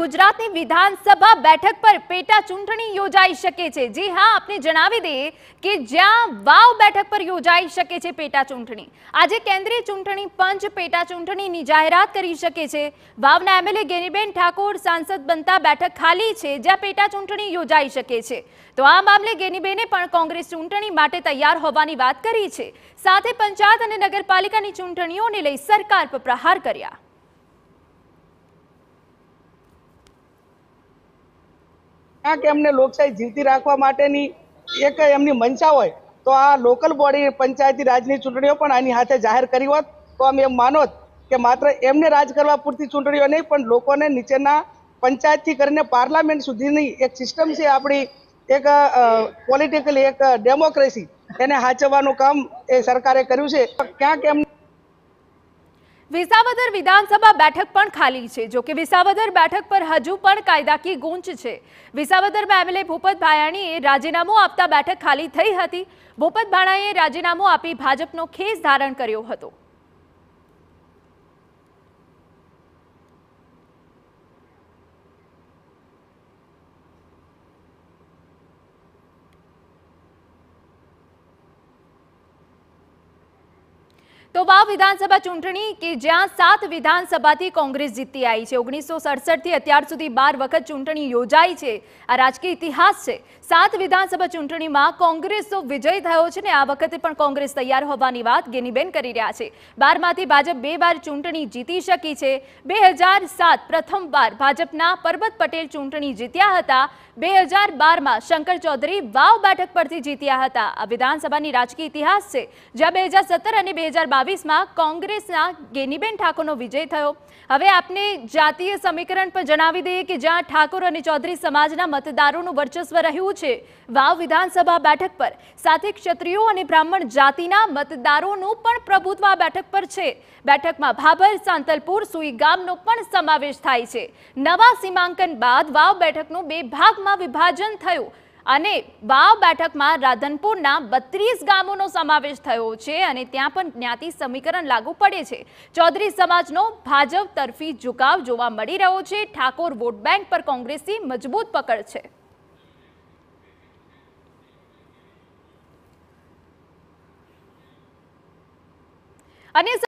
ગુજરાતની વિધાનસભા બેઠક પર પેટા ચૂંટણી યોજાઈ શકે છે જે હા આપને જણાવી દે કે જ્યાં વાવ બેઠક પર યોજાઈ શકે છે પેટા ચૂંટણી આજે કેન્દ્રીય ચૂંટણી પંચ પેટા ચૂંટણીની જાહેરાત કરી શકે છે વાવના એમએલએ ગેનીબેન ઠાકોર સાંસદ બનતા બેઠક ખાલી છે જ્યાં પેટા ચૂંટણી યોજાઈ શકે છે તો આ મામલે ગેનીબેને પણ કોંગ્રેસ ચૂંટણી માટે તૈયાર હોવાની વાત કરી છે સાથે પંચાયત અને નગરપાલિકાની ચૂંટણીઓને લઈ સરકાર પર પ્રહાર કર્યા ના એમને લોકશાહી જીવતી રાખવા માટેની એક એમની મંશા હોય તો આ લોકલ બોડી પંચાયતી રાજની ચૂંટણીઓ પણ આની સાથે જાહેર કરી હોત તો અમે એમ માનોત કે માત્ર એમને રાજ કરવા પૂરતી ચૂંટણીઓ નહીં પણ લોકોને નીચેના પંચાયતથી કરીને પાર્લામેન્ટ સુધીની એક સિસ્ટમ છે આપણી એક પોલિટિકલી એક ડેમોક્રેસી એને હાચવવાનું કામ એ સરકારે કર્યું છે ક્યાંક એમ વિસાવદર વિધાનસભા બેઠક પણ ખાલી છે જોકે કે વિસાવદર બેઠક પર હજુ પણ કાયદાકીય ગુંચ છે વિસાવદરમાં એમએલએ ભૂપત ભાયાણીએ રાજીનામું આપતા બેઠક ખાલી થઈ હતી ભૂપત ભાણાએ રાજીનામું આપી ભાજપનો ખેસ ધારણ કર્યો હતો તો વાવ વિધાનસભા ચૂંટણી કે જ્યાં સાત વિધાનસભાથી કોંગ્રેસ જીતી આવી છે ઓગણીસો સડસઠથી અત્યાર સુધી બાર વખત ચૂંટણી યોજાઈ છે આ રાજકીય ઇતિહાસ છે સાત વિધાનસભા ચૂંટણીમાં કોંગ્રેસનો વિજય થયો છે ને આ વખતે પણ કોંગ્રેસ તૈયાર હોવાની વાત ગેનીબેન કરી રહ્યા છે બારમાંથી ભાજપ બે વાર ચૂંટણી જીતી શકી છે બે હજાર સાત પ્રથમવાર ભાજપના પરબત પટેલ ચૂંટણી જીત્યા હતા બે હજાર બારમાં શંકર ચૌધરી વાવ બેઠક પરથી જીત્યા હતા આ વિધાનસભાની રાજકીય ઇતિહાસ છે જ્યાં બે હજાર સત્તર અને બે હજાર બાવીસમાં કોંગ્રેસના ગેનીબેન ઠાકોરનો વિજય થયો હવે આપને જાતીય સમીકરણ પર જણાવી દઈએ કે જ્યાં ઠાકોર અને ચૌધરી સમાજના મતદારોનું વર્ચસ્વ રહ્યું છે વાવ વિધાનસભા બેઠક પર સાથે ક્ષત્રિયો અને બ્રાહ્મણ જાતિના મતદારોનું પણ પ્રભુત્વ આ બેઠક પર છે બેઠકમાં ભાભર સાંતલપુર સુઈ ગામનો પણ સમાવેશ થાય છે નવા સીમાંકન બાદ વાવ બેઠકનું બે ભાગમાં વિભાજન થયું અને વાવ બેઠકમાં રાધનપુરના બત્રીસ ગામોનો સમાવેશ થયો છે અને ત્યાં પણ જ્ઞાતિ સમીકરણ લાગુ પડે છે ચૌધરી સમાજનો ભાજપ તરફી ઝુકાવ જોવા મળી રહ્યો છે ઠાકોર વોટ બેંક પર કોંગ્રેસની મજબૂત પકડ છે અને